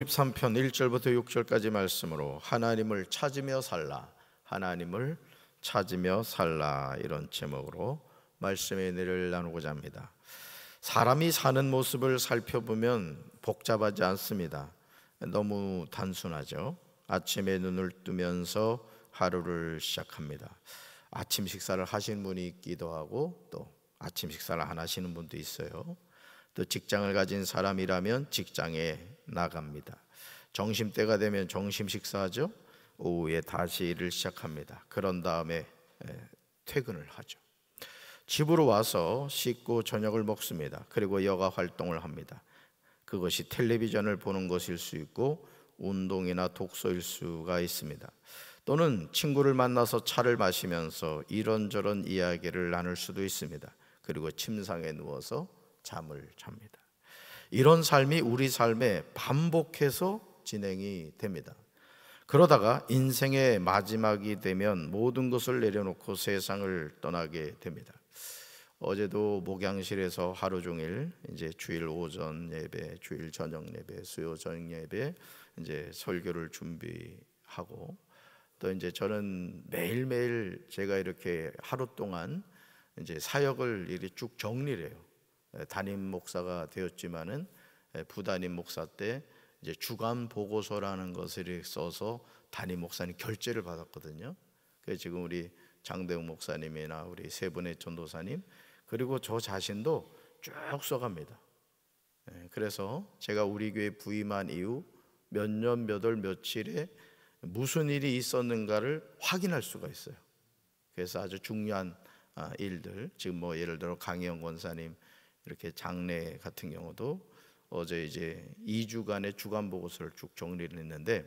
13편 1절부터 6절까지 말씀으로 하나님을 찾으며 살라 하나님을 찾으며 살라 이런 제목으로 말씀의 내를 나누고자 합니다. 사람이 사는 모습을 살펴보면 복잡하지 않습니다. 너무 단순하죠. 아침에 눈을 뜨면서 하루를 시작합니다. 아침 식사를 하신 분이 있기도 하고 또 아침 식사를 안 하시는 분도 있어요. 또 직장을 가진 사람이라면 직장에 나갑니다. 정심 때가 되면 정심 식사하죠. 오후에 다시 일을 시작합니다. 그런 다음에 퇴근을 하죠. 집으로 와서 씻고 저녁을 먹습니다. 그리고 여가 활동을 합니다. 그것이 텔레비전을 보는 것일 수 있고 운동이나 독서일 수가 있습니다. 또는 친구를 만나서 차를 마시면서 이런저런 이야기를 나눌 수도 있습니다. 그리고 침상에 누워서 잠을 잡니다. 이런 삶이 우리 삶에 반복해서 진행이 됩니다. 그러다가 인생의 마지막이 되면 모든 것을 내려놓고 세상을 떠나게 됩니다. 어제도 목양실에서 하루 종일 이제 주일 오전 예배, 주일 저녁 예배, 수요 저녁 예배 이제 설교를 준비하고 또 이제 저는 매일매일 제가 이렇게 하루 동안 이제 사역을 이리 쭉 정리를 해요. 담임 목사가 되었지만은 부담임 목사 때 이제 주간 보고서라는 것을 써서 담임 목사님 결재를 받았거든요. 그 지금 우리 장대웅 목사님이나 우리 세 분의 전도사님 그리고 저 자신도 쭉 써갑니다. 그래서 제가 우리 교회 부임한 이후 몇 년 몇 월 며칠에 무슨 일이 있었는가를 확인할 수가 있어요. 그래서 아주 중요한 아, 일들 지금 뭐 예를 들어 강영 권사님 이렇게 장례 같은 경우도 어제 이제 2주간의 주간 보고서를 쭉 정리를 했는데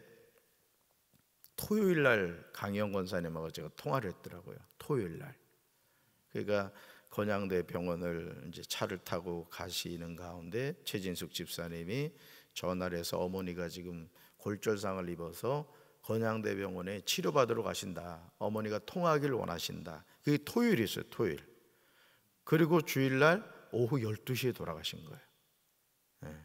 토요일 날 강영 권사님하고 제가 통화를 했더라고요. 토요일 날. 그러니까 건양대 병원을 이제 차를 타고 가시는 가운데 최진숙 집사님이 전화를 해서 어머니가 지금 골절상을 입어서 건양대 병원에 치료받으러 가신다. 어머니가 통화하길 원하신다. 그게 토요일이었어요. 토요일. 그리고 주일날 오후 12시에 돌아가신 거예요. 예.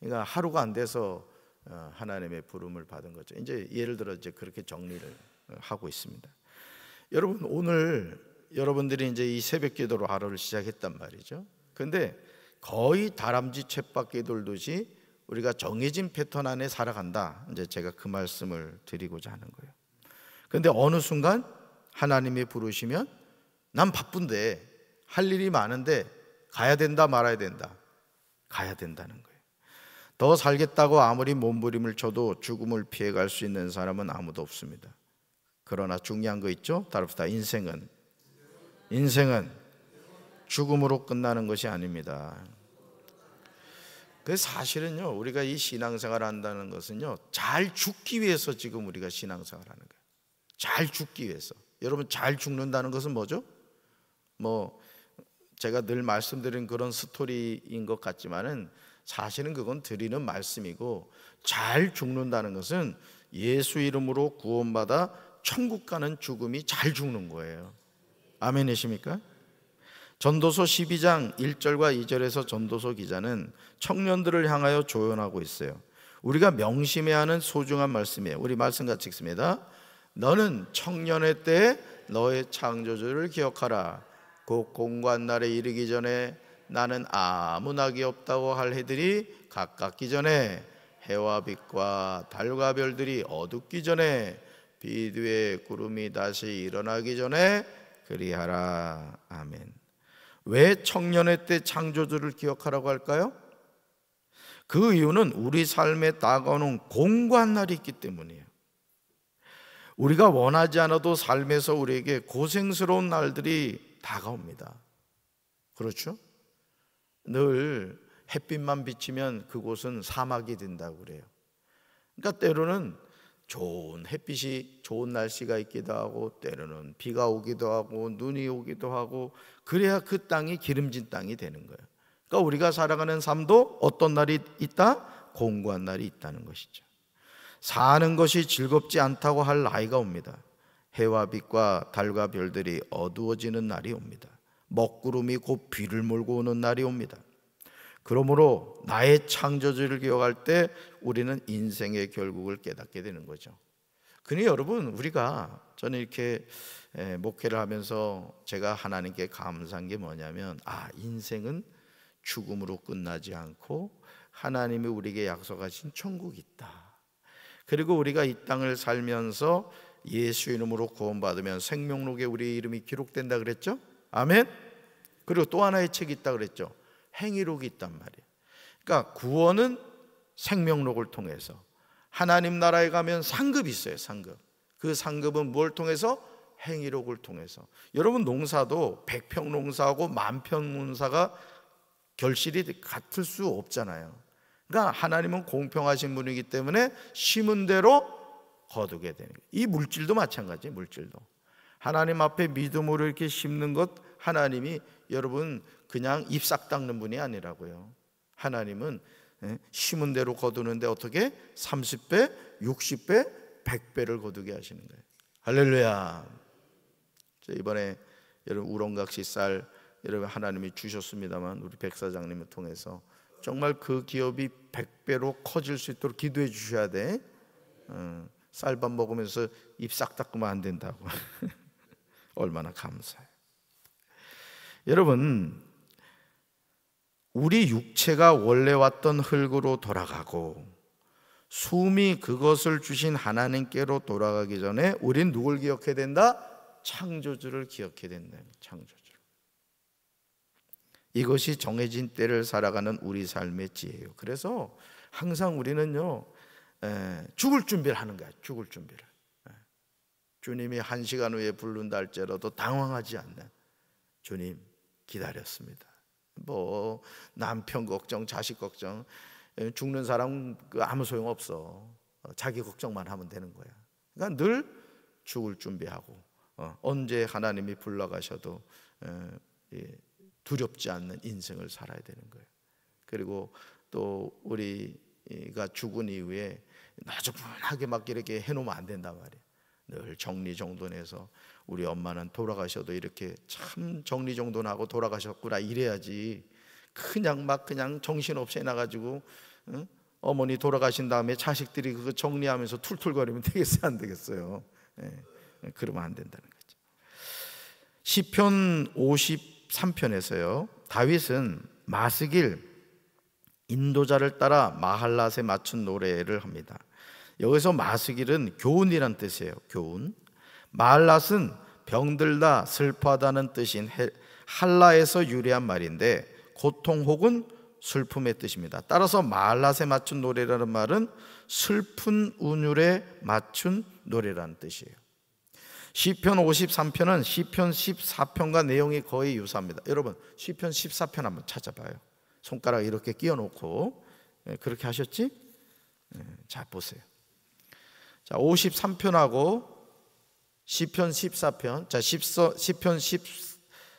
그러니까 하루가 안 돼서 어, 하나님의 부름을 받은 거죠. 이제 예를 들어 이제 그렇게 정리를 어, 하고 있습니다. 여러분 오늘 여러분들이 이제 이 새벽 기도로 하루를 시작했단 말이죠. 근데 거의 다람쥐 쳇바퀴 돌듯이 우리가 정해진 패턴 안에 살아간다. 이제 제가 그 말씀을 드리고자 하는 거예요. 근데 어느 순간 하나님이 부르시면 난 바쁜데 할 일이 많은데 가야 된다 말아야 된다. 가야 된다는 거예요. 더 살겠다고 아무리 몸부림을 쳐도 죽음을 피해갈 수 있는 사람은 아무도 없습니다. 그러나 중요한 거 있죠? 다릅시다 인생은 인생은 죽음으로 끝나는 것이 아닙니다. 그 사실은요, 우리가 이 신앙생활 을 한다는 것은요, 잘 죽기 위해서 지금 우리가 신앙생활 하는 거예요. 잘 죽기 위해서. 여러분, 잘 죽는다는 것은 뭐죠? 뭐, 제가 늘 말씀드린 그런 스토리인 것 같지만은 사실은 그건 드리는 말씀이고 잘 죽는다는 것은 예수 이름으로 구원받아 천국 가는 죽음이 잘 죽는 거예요. 아멘이십니까? 전도서 12장 1절과 2절에서 전도서 기자는 청년들을 향하여 조연하고 있어요. 우리가 명심해야 하는 소중한 말씀이에요. 우리 말씀 같이 읽습니다. 너는 청년의 때 너의 창조주를 기억하라. 곧공고한날에 그 이르기 전에 나는 아무 낙이 없다고 할 해들이 가깝기 전에 해와 빛과 달과 별들이 어둡기 전에 비두의 구름이 다시 일어나기 전에 그리하라 아멘. 왜 청년의 때 창조주를 기억하라고 할까요? 그 이유는 우리 삶에 다가오는 공고한 날이 있기 때문이에요. 우리가 원하지 않아도 삶에서 우리에게 고생스러운 날들이 다가옵니다. 그렇죠? 늘 햇빛만 비치면 그곳은 사막이 된다고 그래요. 그러니까 때로는 좋은 햇빛이 좋은 날씨가 있기도 하고 때로는 비가 오기도 하고 눈이 오기도 하고 그래야 그 땅이 기름진 땅이 되는 거예요. 그러니까 우리가 살아가는 삶도 어떤 날이 있다? 공고한 날이 있다는 것이죠. 사는 것이 즐겁지 않다고 할 나이가 옵니다. 해와 빛과 달과 별들이 어두워지는 날이 옵니다. 먹구름이 곧 비를 몰고 오는 날이 옵니다. 그러므로 나의 창조주를 기억할 때 우리는 인생의 결국을 깨닫게 되는 거죠. 그니 여러분 우리가 저는 이렇게 목회를 하면서 제가 하나님께 감사한 게 뭐냐면 아 인생은 죽음으로 끝나지 않고 하나님이 우리에게 약속하신 천국이 있다. 그리고 우리가 이 땅을 살면서 예수 이름으로 구원받으면 생명록에 우리의 이름이 기록된다 그랬죠? 아멘. 그리고 또 하나의 책이 있다 그랬죠. 행위록이 있단 말이에요. 그러니까 구원은 생명록을 통해서 하나님 나라에 가면 상급이 있어요, 상급. 그 상급은 뭘 통해서? 행위록을 통해서. 여러분 농사도 1평 농사하고 만평 농사가 결실이 같을 수 없잖아요. 그러니까 하나님은 공평하신 분이기 때문에 심은 대로 거두게 되는 거예요. 이 물질도 마찬가지, 물질도. 하나님 앞에 믿음으로 이렇게 심는 것 하나님이 여러분 그냥 입 싹 닦는 분이 아니라고요. 하나님은 예, 심은 대로 거두는데 어떻게 30배, 60배, 100배를 거두게 하시는 거예요. 할렐루야. 이번에 여러분 우렁각시 쌀 여러분 하나님이 주셨습니다만 우리 백사장님을 통해서 정말 그 기업이 100배로 커질 수 있도록 기도해 주셔야 돼. 어, 쌀밥 먹으면서 입 싹 닦으면 안 된다고. 얼마나 감사해. 여러분, 우리 육체가 원래 왔던 흙으로 돌아가고 숨이 그것을 주신 하나님께로 돌아가기 전에 우린 누굴 기억해야 된다? 창조주를 기억해야 된다. 창조주. 이것이 정해진 때를 살아가는 우리 삶의 지혜예요. 그래서 항상 우리는요 죽을 준비를 하는 거야. 죽을 준비를. 주님이 한 시간 후에 부른다 할지라도 당황하지 않는 주님 기다렸습니다. 뭐 남편 걱정, 자식 걱정, 죽는 사람 그 아무 소용 없어. 어, 자기 걱정만 하면 되는 거야. 그러니까 늘 죽을 준비하고 어, 언제 하나님이 불러가셔도 두렵지 않는 인생을 살아야 되는 거예요. 그리고 또 우리가 죽은 이후에 나조분하게 막 이렇게 해놓으면 안 된단 말이에요. 늘 정리정돈해서 우리 엄마는 돌아가셔도 이렇게 참 정리정돈하고 돌아가셨구나 이래야지 그냥 막 그냥 정신없이 해놔가지고 응? 어머니 돌아가신 다음에 자식들이 그거 정리하면서 툴툴거리면 되겠어요 안 되겠어요 예, 그러면 안 된다는 거죠 시편 13편에서요. 다윗은 마스길 인도자를 따라 마할랏에 맞춘 노래를 합니다. 여기서 마스길은 교훈이란 뜻이에요. 교훈. 마할랏은 병들다, 슬퍼하다는 뜻인 할라에서 유래한 말인데 고통 혹은 슬픔의 뜻입니다. 따라서 마할랏에 맞춘 노래라는 말은 슬픈 운율에 맞춘 노래라는 뜻이에요. 시편 53편은 시편 14편과 내용이 거의 유사합니다. 여러분, 시편 14편 한번 찾아봐요. 손가락 이렇게 끼워 놓고 예, 그렇게 하셨지? 예, 자, 보세요. 자, 53편하고 시편 14편. 자, 10편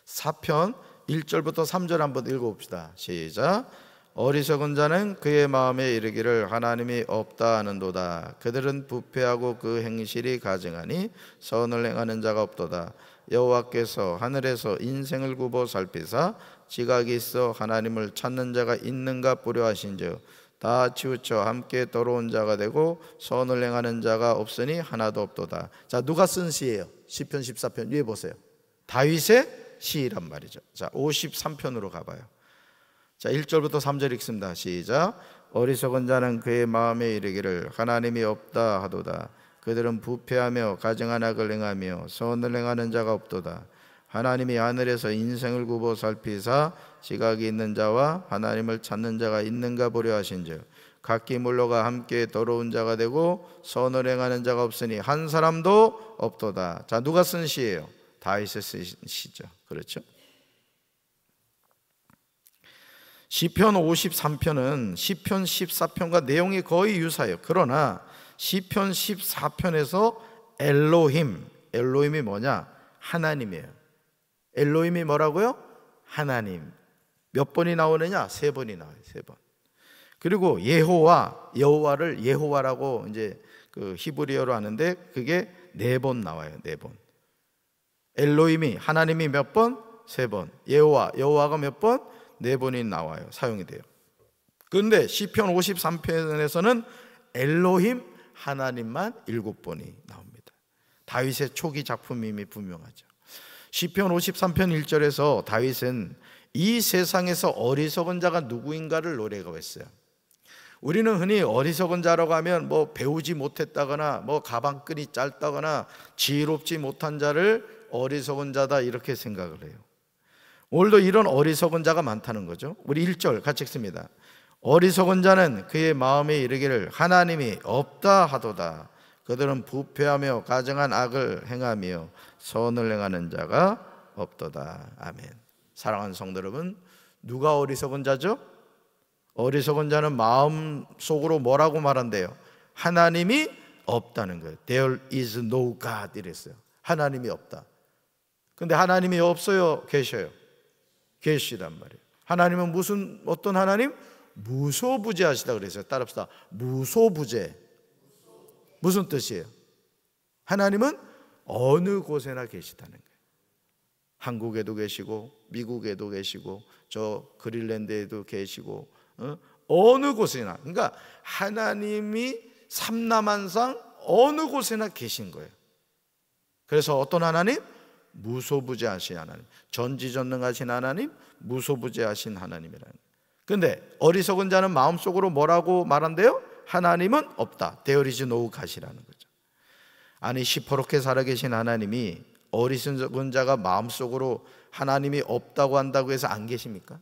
14편 1절부터 3절 한번 읽어 봅시다. 시작. 어리석은 자는 그의 마음에 이르기를 하나님이 없다 하는도다. 그들은 부패하고 그 행실이 가증하니 선을 행하는 자가 없도다. 여호와께서 하늘에서 인생을 굽어 살피사 지각이 있어 하나님을 찾는 자가 있는가 보려 하신즉 다 치우쳐 함께 더러운 자가 되고 선을 행하는 자가 없으니 하나도 없도다. 자, 누가 쓴 시예요? 1 0편 14편 위에 보세요. 다윗의 시란 말이죠. 자, 53편으로 가 봐요. 자, 1절부터 3절 읽습니다. 시작. 어리석은 자는 그의 마음에 이르기를 하나님이 없다 하도다. 그들은 부패하며 가증한 악을 행하며 선을 행하는 자가 없도다. 하나님이 하늘에서 인생을 굽어 살피사 지각이 있는 자와 하나님을 찾는 자가 있는가 보려 하신즉 각기 물러가 함께 더러운 자가 되고 선을 행하는 자가 없으니 한 사람도 없도다. 자 누가 쓴 시예요? 다윗의 쓴 시죠. 그렇죠? 시편 53편은 시편 14편과 내용이 거의 유사해요. 그러나 시편 14편에서 엘로힘, 엘로힘이 뭐냐? 하나님이에요. 엘로힘이 뭐라고요? 하나님. 몇 번이 나오느냐? 세 번이 나와요. 세 번. 그리고 예호와 여호와를 예호와라고 이제 그 히브리어로 하는데 그게 네 번 나와요. 네 번. 엘로힘이 하나님이 몇 번? 세 번. 예호와 여호와가 몇 번? 네 번이 나와요. 사용이 돼요. 그런데 시편 53편에서는 엘로힘 하나님만 일곱 번이 나옵니다. 다윗의 초기 작품임이 분명하죠. 시편 53편 1절에서 다윗은 이 세상에서 어리석은 자가 누구인가를 노래가 했어요. 우리는 흔히 어리석은 자라고 하면 뭐 배우지 못했다거나 뭐 가방끈이 짧다거나 지혜롭지 못한 자를 어리석은 자다 이렇게 생각을 해요. 오늘도 이런 어리석은 자가 많다는 거죠. 우리 1절 같이 읽습니다. 어리석은 자는 그의 마음에 이르기를 하나님이 없다 하도다. 그들은 부패하며 가정한 악을 행하며 선을 행하는 자가 없도다. 아멘. 사랑하는 성도 여러분, 누가 어리석은 자죠? 어리석은 자는 마음 속으로 뭐라고 말한대요? 하나님이 없다는 거예요. There is no God 이랬어요. 하나님이 없다. 근데 하나님이 없어요. 계셔요. 계시단 말이에요. 하나님은 무슨 어떤 하나님? 무소부재하시다 그랬어요. 따라시다 무소부재. 무슨 뜻이에요? 하나님은 어느 곳에나 계시다는 거예요. 한국에도 계시고 미국에도 계시고 저 그린랜드에도 계시고 어? 느 곳이나 그러니까 하나님이 삼남한상 어느 곳에나 계신 거예요. 그래서 어떤 하나님? 무소부재하신 하나님, 전지전능하신 하나님, 무소부재하신 하나님이라는. 근데 어리석은 자는 마음속으로 뭐라고 말한대요? 하나님은 없다. 데어리지 노우 가시라는 거죠. 아니 시퍼렇게 살아계신 하나님이 어리석은 자가 마음속으로 하나님이 없다고 한다고 해서 안 계십니까?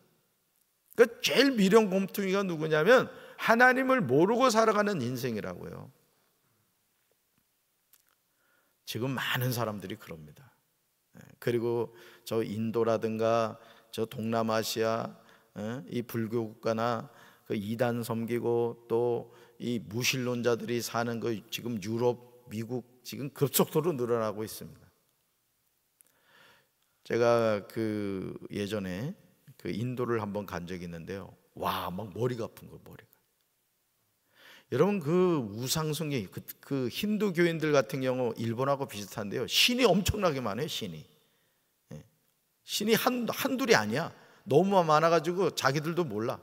그 제일 미련 곰퉁이가 누구냐면 하나님을 모르고 살아가는 인생이라고요. 지금 많은 사람들이 그럽니다. 그리고 저 인도라든가 저 동남아시아 어, 이 불교 국가나 그 이단 섬기고 또 이 무신론자들이 사는 그 지금 유럽, 미국 지금 급속도로 늘어나고 있습니다. 제가 그 예전에 그 인도를 한번 간 적이 있는데요. 와, 막 머리가 아픈 거 머리가. 여러분 그 우상 성경 그, 그 힌두 교인들 같은 경우 일본하고 비슷한데요. 신이 엄청나게 많아요, 신이. 신이 한, 한둘이 아니야. 너무 많아가지고 자기들도 몰라.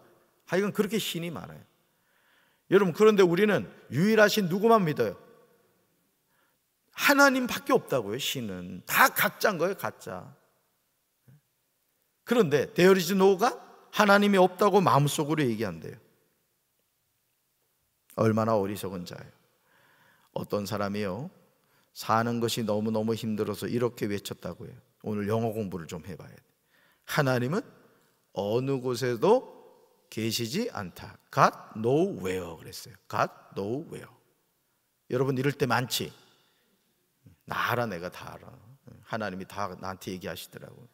하여간 아, 그렇게 신이 많아요. 여러분, 그런데 우리는 유일하신 누구만 믿어요? 하나님밖에 없다고요, 신은. 다 가짜인 거예요, 가짜. 그런데 데어리즈 노가 하나님이 없다고 마음속으로 얘기한대요. 얼마나 어리석은 자예요. 어떤 사람이요. 사는 것이 너무너무 힘들어서 이렇게 외쳤다고 해요. 오늘 영어 공부를 좀 해봐야 돼. 하나님은 어느 곳에도 계시지 않다. God no where 그랬어요. God no where. 여러분 이럴 때 많지. 나 알아 내가 다 알아. 하나님이 다 나한테 얘기하시더라고.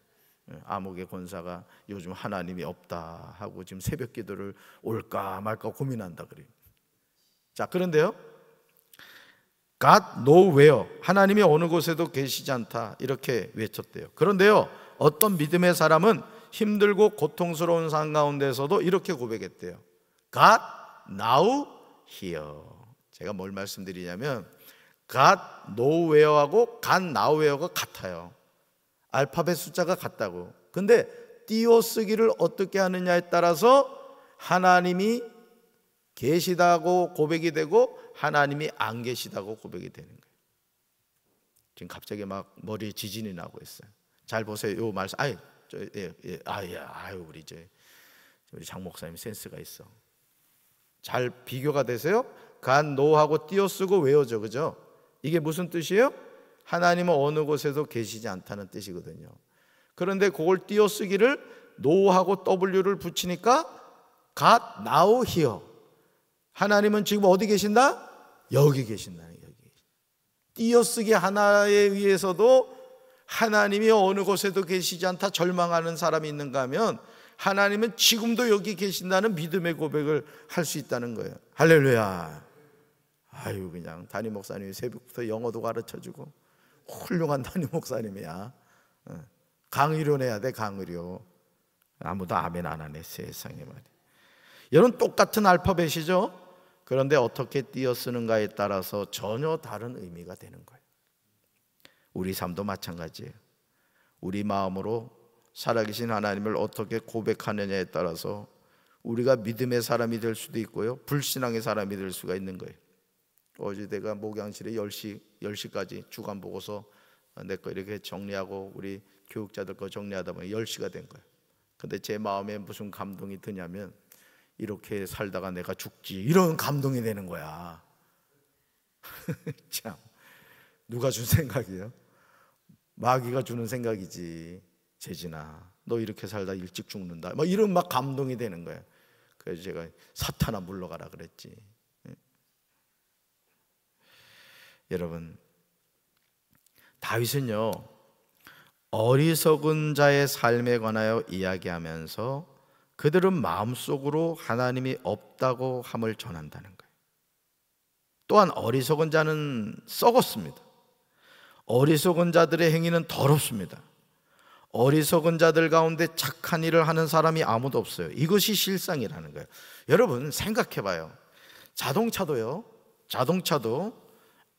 암흑의 권사가 요즘 하나님이 없다 하고 지금 새벽 기도를 올까 말까 고민한다 그래 자, 그런데요. God no where 하나님이 어느 곳에도 계시지 않다 이렇게 외쳤대요. 그런데요 어떤 믿음의 사람은 힘들고 고통스러운 상 가운데서도 이렇게 고백했대요. God now here. 제가 뭘 말씀드리냐면 God no where하고 God now h e r e 가 같아요. 알파벳 숫자가 같다고. 근데 띄어쓰기를 어떻게 하느냐에 따라서 하나님이 계시다고 고백이 되고 하나님이 안 계시다고 고백이 되는 거예요. 지금 갑자기 막 머리에 지진이 나고 있어요. 잘 보세요. 요 말씀. 아유, 저, 예, 예, 아, 예, 아유, 우리 이제 우리 장 목사님 센스가 있어. 잘 비교가 되세요? 간 노하고 띄어쓰고 외워져 그죠? 이게 무슨 뜻이에요? 하나님은 어느 곳에도 계시지 않다는 뜻이거든요. 그런데 그걸 띄어쓰기를 노하고 w를 붙이니까 God n o 하나님은 지금 어디 계신다? 여기 계신다 여기. 띄어쓰기 하나에 의해서도 하나님이 어느 곳에도 계시지 않다 절망하는 사람이 있는가 하면 하나님은 지금도 여기 계신다는 믿음의 고백을 할 수 있다는 거예요. 할렐루야. 아유 그냥 담임 목사님 새벽부터 영어도 가르쳐 주고 훌륭한 담임 목사님이야. 강의료 내야 돼 강의료. 아무도 아멘 안 하네 세상에 말이야. 여러분 똑같은 알파벳이죠. 그런데 어떻게 띄어 쓰는가에 따라서 전혀 다른 의미가 되는 거예요. 우리 삶도 마찬가지예요. 우리 마음으로 살아계신 하나님을 어떻게 고백하느냐에 따라서 우리가 믿음의 사람이 될 수도 있고요. 불신앙의 사람이 될 수가 있는 거예요. 어제 내가 목양실에 10시 10시까지 주간 보고서 내 거 이렇게 정리하고 우리 교육자들 거 정리하다 보니 10시가 된 거예요. 근데 제 마음에 무슨 감동이 드냐면 이렇게 살다가 내가 죽지 이런 감동이 되는 거야. 참 누가 준 생각이에요? 마귀가 주는 생각이지. 재진아, 너 이렇게 살다 일찍 죽는다. 막 이런 막 감동이 되는 거야. 그래서 제가 사탄아 물러가라 그랬지. 예. 여러분 다윗은요 어리석은 자의 삶에 관하여 이야기하면서 그들은 마음속으로 하나님이 없다고 함을 전한다는 거예요. 또한 어리석은 자는 썩었습니다. 어리석은 자들의 행위는 더럽습니다. 어리석은 자들 가운데 착한 일을 하는 사람이 아무도 없어요. 이것이 실상이라는 거예요. 여러분 생각해 봐요. 자동차도요. 자동차도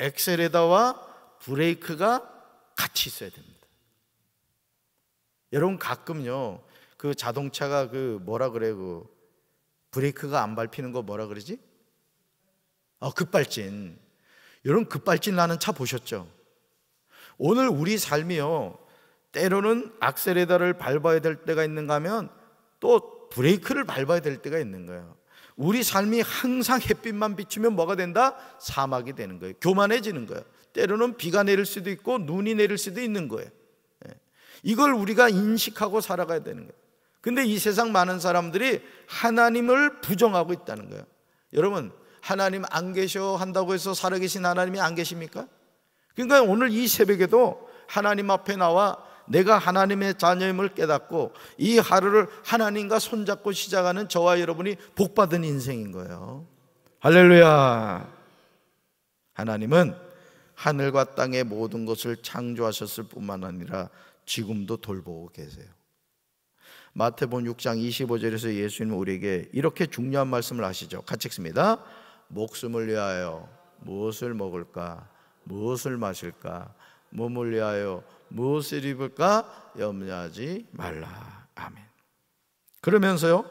엑셀에다와 브레이크가 같이 있어야 됩니다. 여러분 가끔요. 그 자동차가 그 뭐라 그래 그 브레이크가 안 밟히는 거 뭐라 그러지? 어, 급발진. 여러분 급발진 나는 차 보셨죠? 오늘 우리 삶이요. 때로는 악셀레다를 밟아야 될 때가 있는가 하면 또 브레이크를 밟아야 될 때가 있는 거예요. 우리 삶이 항상 햇빛만 비추면 뭐가 된다? 사막이 되는 거예요. 교만해지는 거예요. 때로는 비가 내릴 수도 있고 눈이 내릴 수도 있는 거예요. 예. 이걸 우리가 인식하고 살아가야 되는 거예요. 근데 이 세상 많은 사람들이 하나님을 부정하고 있다는 거예요. 여러분, 하나님 안 계셔 한다고 해서 살아계신 하나님이 안 계십니까? 그러니까 오늘 이 새벽에도 하나님 앞에 나와 내가 하나님의 자녀임을 깨닫고 이 하루를 하나님과 손잡고 시작하는 저와 여러분이 복받은 인생인 거예요. 할렐루야. 하나님은 하늘과 땅의 모든 것을 창조하셨을 뿐만 아니라 지금도 돌보고 계세요. 마태복음 6장 25절에서 예수님은 우리에게 이렇게 중요한 말씀을 하시죠. 같이 읽습니다. 목숨을 위하여 무엇을 먹을까? 무엇을 마실까? 몸을 위하여 무엇을 입을까? 염려하지 말라. 아멘. 그러면서요.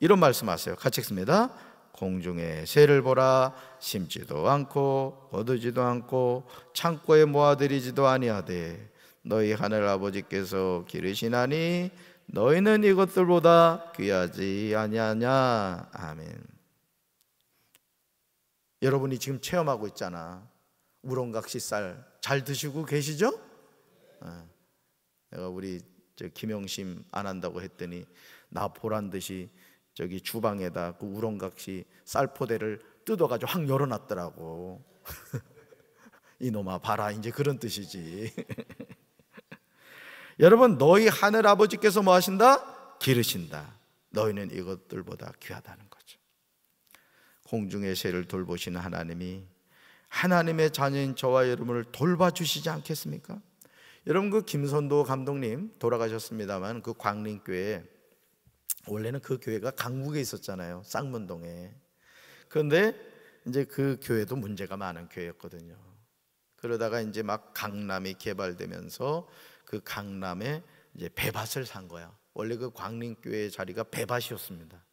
이런 말씀하세요. 같이 읽습니다. 공중에 새를 보라 심지도 않고 거두지도 않고 창고에 모아들이지도 아니하되 너희 하늘 아버지께서 기르시나니 너희는 이것들보다 귀하지 아니하냐. 아멘. 여러분이 지금 체험하고 있잖아. 우렁각시 쌀 잘 드시고 계시죠? 어. 내가 우리 저 김영심 안 한다고 했더니 나 보란 듯이 저기 주방에다 그 우렁각시 쌀 포대를 뜯어가지고 확 열어놨더라고. 이놈아 봐라 이제 그런 뜻이지. 여러분 너희 하늘 아버지께서 뭐 하신다? 기르신다. 너희는 이것들보다 귀하다는 거죠. 공중의 새를 돌보시는 하나님이 하나님의 자녀인 저와 여러분을 돌봐주시지 않겠습니까? 여러분 그 김선도 감독님 돌아가셨습니다만 그 광림교회 원래는 그 교회가 강북에 있었잖아요. 쌍문동에. 그런데 이제 그 교회도 문제가 많은 교회였거든요. 그러다가 이제 막 강남이 개발되면서 그 강남에 이제 배밭을 산 거야. 원래 그 광림교회 자리가 배밭이었습니다.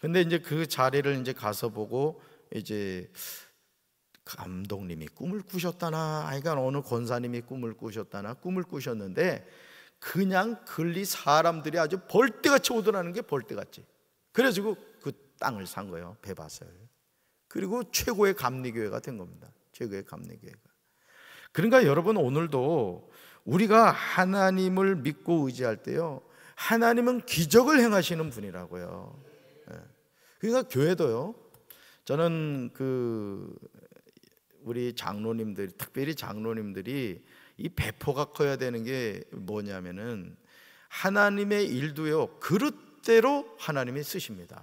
근데 이제 그 자리를 이제 가서 보고 이제 감독님이 꿈을 꾸셨다나 아니까 어느 권사님이 꿈을 꾸셨다나 꿈을 꾸셨는데 그냥 글리 사람들이 아주 벌떼같이 오더라는 게 벌떼같이 그래가지고 그, 그 땅을 산 거예요 배밭을 그리고 최고의 감리교회가 된 겁니다 최고의 감리교회가 그러니까 여러분 오늘도 우리가 하나님을 믿고 의지할 때요. 하나님은 기적을 행하시는 분이라고요. 예. 그러니까 교회도요. 저는 그 우리 장로님들, 특별히 장로님들이 이 배포가 커야 되는 게 뭐냐면은 하나님의 일도요 그릇대로 하나님이 쓰십니다.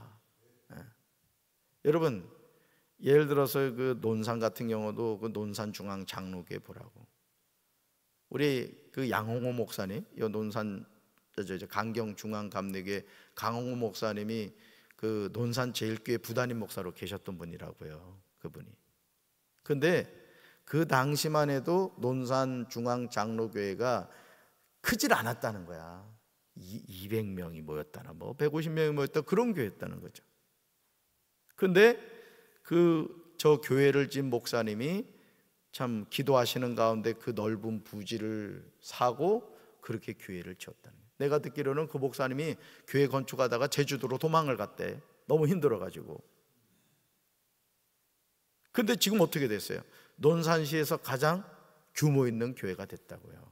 예. 여러분 예를 들어서 그 논산 같은 경우도 그 논산 중앙 장로교 보라고 우리 그 양홍호 목사님, 요 논산 강경 중앙 감리교회 강홍호 목사님이 그 논산 제일교회 부단임 목사로 계셨던 분이라고요. 그분이. 근데 그 당시만 해도 논산 중앙 장로교회가 크질 않았다는 거야. 200명이 모였다나 뭐 150명이 모였다 그런 교회였다는 거죠. 근데 그 저 교회를 진 목사님이 참 기도하시는 가운데 그 넓은 부지를 사고 그렇게 교회를 지었다는 거예요. 내가 듣기로는 그 목사님이 교회 건축하다가 제주도로 도망을 갔대. 너무 힘들어 가지고. 근데 지금 어떻게 됐어요? 논산시에서 가장 규모 있는 교회가 됐다고요.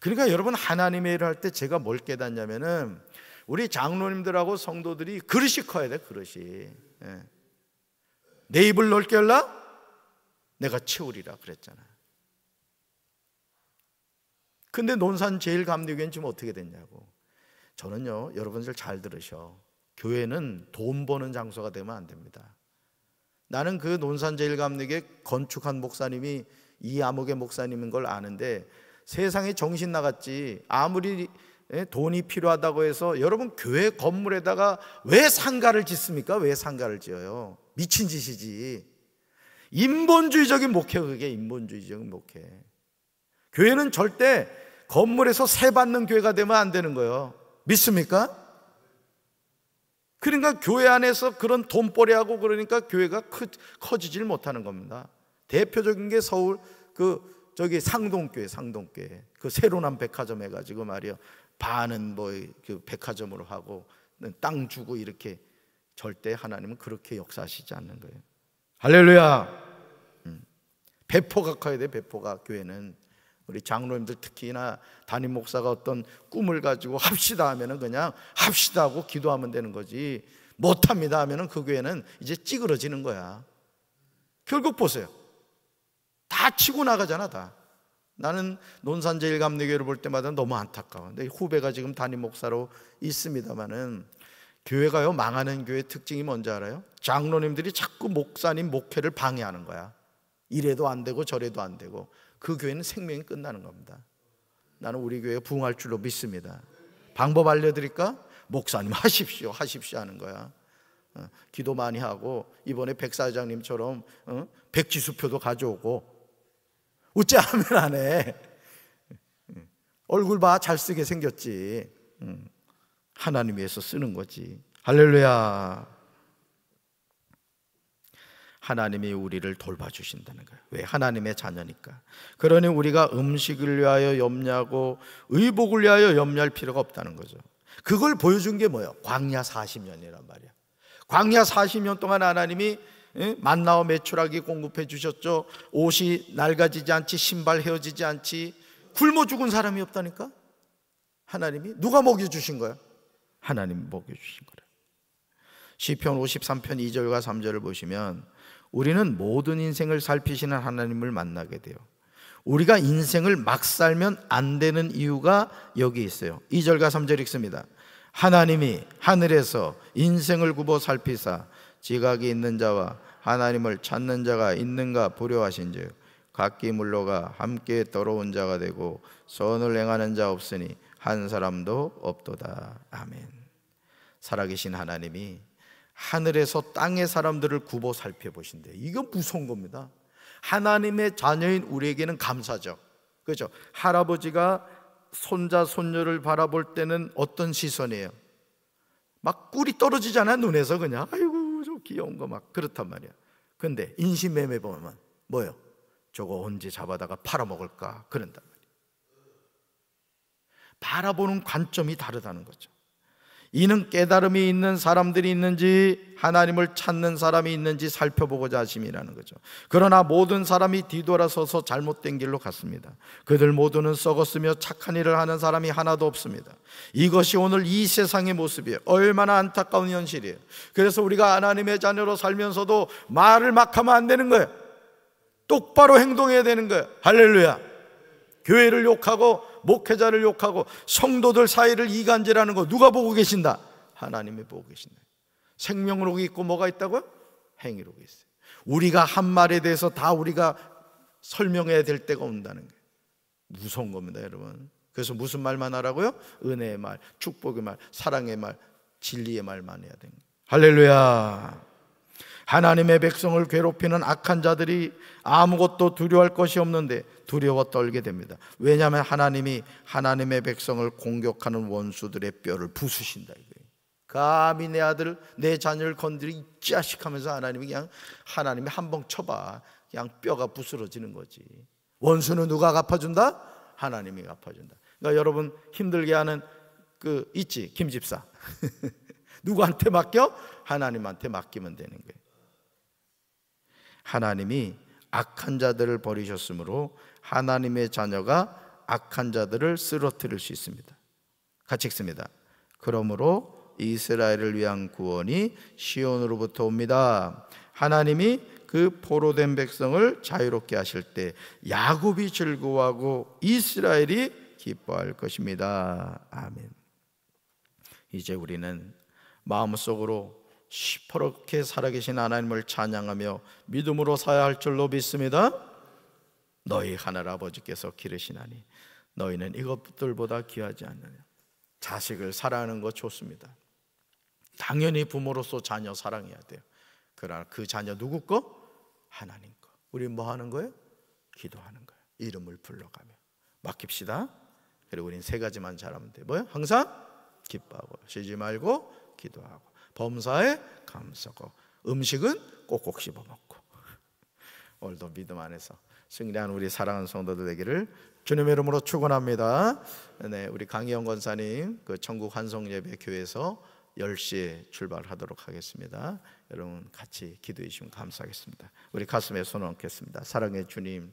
그러니까 여러분 하나님의 일을 할 때 제가 뭘 깨닫냐면은 우리 장로님들하고 성도들이 그릇이 커야 돼 그릇이 네. 내 입을 넓게 열라 내가 채우리라 그랬잖아 근데 논산 제일 감리교회는 지금 어떻게 됐냐고. 저는요, 여러분들 잘 들으셔. 교회는 돈 버는 장소가 되면 안 됩니다. 나는 그 논산 제일 감리교회 건축한 목사님이 이 암흑의 목사님인 걸 아는데 세상에 정신 나갔지. 아무리 예, 돈이 필요하다고 해서 여러분 교회 건물에다가 왜 상가를 짓습니까? 왜 상가를 지어요? 미친 짓이지. 인본주의적인 목회 그게 인본주의적인 목회. 교회는 절대 건물에서 세 받는 교회가 되면 안 되는 거예요. 믿습니까? 그러니까 교회 안에서 그런 돈벌이하고 그러니까 교회가 크, 커지질 못하는 겁니다. 대표적인 게 서울 그 저기 상동교회 상동교회 그 새로남 백화점 해가지고 말이요 반은 뭐 그 백화점으로 하고 땅 주고 이렇게 절대 하나님은 그렇게 역사하시지 않는 거예요. 할렐루야. 음. 배포가 커야 돼, 배포가 교회는. 우리 장로님들 특히나 담임 목사가 어떤 꿈을 가지고 합시다 하면은 그냥 합시다 하고 기도하면 되는 거지. 못합니다 하면은 그 교회는 이제 찌그러지는 거야. 결국 보세요. 다 치고 나가잖아, 다. 나는 논산제일감리교회를 볼 때마다 너무 안타까워. 근데 후배가 지금 담임 목사로 있습니다만은 교회가요 망하는 교회 특징이 뭔지 알아요? 장로님들이 자꾸 목사님 목회를 방해하는 거야. 이래도 안 되고 저래도 안 되고 그 교회는 생명이 끝나는 겁니다. 나는 우리 교회 부흥할 줄로 믿습니다. 방법 알려드릴까? 목사님 하십시오, 하십시오 하는 거야. 어, 기도 많이 하고 이번에 백사장님처럼 어? 백지수표도 가져오고 웃지 않면안 해. 얼굴 봐 잘쓰게 생겼지. 음. 하나님 위해서 쓰는 거지. 할렐루야. 하나님이 우리를 돌봐주신다는 거예요. 왜? 하나님의 자녀니까. 그러니 우리가 음식을 위하여 염려하고 의복을 위하여 염려할 필요가 없다는 거죠. 그걸 보여준 게 뭐예요? 광야 40년이란 말이야. 광야 40년 동안 하나님이 만나와 매출하기 공급해 주셨죠. 옷이 낡아지지 않지, 신발 헤어지지 않지, 굶어 죽은 사람이 없다니까? 하나님이 누가 먹여 주신 거야? 하나님 먹여주신 거라. 시편 53편 2절과 3절을 보시면 우리는 모든 인생을 살피시는 하나님을 만나게 돼요. 우리가 인생을 막 살면 안 되는 이유가 여기 있어요. 2절과 3절 읽습니다. 하나님이 하늘에서 인생을 굽어 살피사 지각이 있는 자와 하나님을 찾는 자가 있는가 보려하신즉 각기 물러가 함께 더러운 자가 되고 선을 행하는 자 없으니 한 사람도 없도다. 아멘. 살아계신 하나님이 하늘에서 땅의 사람들을 굽어 살펴보신대. 이건 무서운 겁니다. 하나님의 자녀인 우리에게는 감사죠. 그죠? 할아버지가 손자, 손녀를 바라볼 때는 어떤 시선이에요? 막 꿀이 떨어지잖아, 눈에서 그냥. 아이고, 저 귀여운 거 막. 그렇단 말이야. 근데 인신매매 보면 뭐요? 저거 언제 잡아다가 팔아먹을까? 그런다. 바라보는 관점이 다르다는 거죠. 이는 깨달음이 있는 사람들이 있는지 하나님을 찾는 사람이 있는지 살펴보고자 하심이라는 거죠. 그러나 모든 사람이 뒤돌아서서 잘못된 길로 갔습니다. 그들 모두는 썩었으며 착한 일을 하는 사람이 하나도 없습니다. 이것이 오늘 이 세상의 모습이에요. 얼마나 안타까운 현실이에요. 그래서 우리가 하나님의 자녀로 살면서도 말을 막 하면 안 되는 거예요. 똑바로 행동해야 되는 거예요. 할렐루야. 교회를 욕하고 목회자를 욕하고 성도들 사이를 이간질하는 거 누가 보고 계신다? 하나님이 보고 계신다. 생명록이 있고 뭐가 있다고요? 행위록이 있어요. 우리가 한 말에 대해서 다 우리가 설명해야 될 때가 온다는 게 무서운 겁니다, 여러분. 그래서 무슨 말만 하라고요? 은혜의 말, 축복의 말, 사랑의 말, 진리의 말만 해야 됩니다. 할렐루야. 하나님의 백성을 괴롭히는 악한 자들이 아무것도 두려워할 것이 없는데 두려워 떨게 됩니다. 왜냐하면 하나님이 하나님의 백성을 공격하는 원수들의 뼈를 부수신다. 감히 내 아들, 내 자녀를 건드리 자식 하면서 하나님이 그냥 하나님이 한 번 쳐봐. 그냥 뼈가 부스러지는 거지. 원수는 누가 갚아준다? 하나님이 갚아준다. 그러니까 여러분 힘들게 하는 그 있지 김 집사 누구한테 맡겨? 하나님한테 맡기면 되는 거예요. 하나님이 악한 자들을 버리셨으므로 하나님의 자녀가 악한 자들을 쓰러뜨릴 수 있습니다. 같이 읽습니다. 그러므로 이스라엘을 위한 구원이 시온으로부터 옵니다. 하나님이 그 포로된 백성을 자유롭게 하실 때 야곱이 즐거워하고 이스라엘이 기뻐할 것입니다. 아멘. 이제 우리는 마음속으로 시퍼렇게 살아계신 하나님을 찬양하며 믿음으로 사야 할 줄로 믿습니다. 너희 하늘 아버지께서 기르시나니 너희는 이것들보다 귀하지 않느냐. 자식을 사랑하는 거 좋습니다. 당연히 부모로서 자녀 사랑해야 돼요. 그러나 그 자녀 누구 거? 하나님 거. 우리 뭐 하는 거예요? 기도하는 거예요. 이름을 불러가며 맡깁시다. 그리고 우린 세 가지만 잘하면 돼. 뭐요? 항상 기뻐하고 쉬지 말고 기도하고 범사에 감사고 음식은 꼭꼭 씹어 먹고 오늘도 믿음 안에서 승리한 우리 사랑하는 성도들 되기를 주님의 이름으로 축원합니다. 네, 우리 강희영 권사님 그 천국 환송 예배 교회에서 10시에 출발하도록 하겠습니다. 여러분 같이 기도해 주시면 감사하겠습니다. 우리 가슴에 손을 얹겠습니다. 사랑의 주님.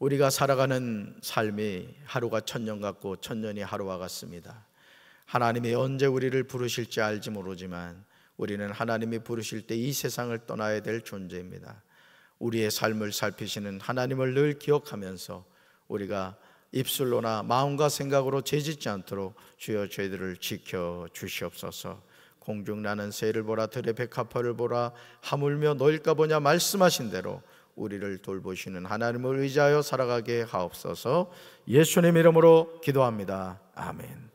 우리가 살아가는 삶이 하루가 천년 같고 천년이 하루와 같습니다. 하나님이 언제 우리를 부르실지 알지 모르지만 우리는 하나님이 부르실 때 이 세상을 떠나야 될 존재입니다. 우리의 삶을 살피시는 하나님을 늘 기억하면서 우리가 입술로나 마음과 생각으로 죄짓지 않도록 주여 저희들을 지켜 주시옵소서. 공중 나는 새를 보라 들의 백합화를 보라 하물며 너일까 보냐 말씀하신 대로 우리를 돌보시는 하나님을 의지하여 살아가게 하옵소서. 예수님 이름으로 기도합니다. 아멘.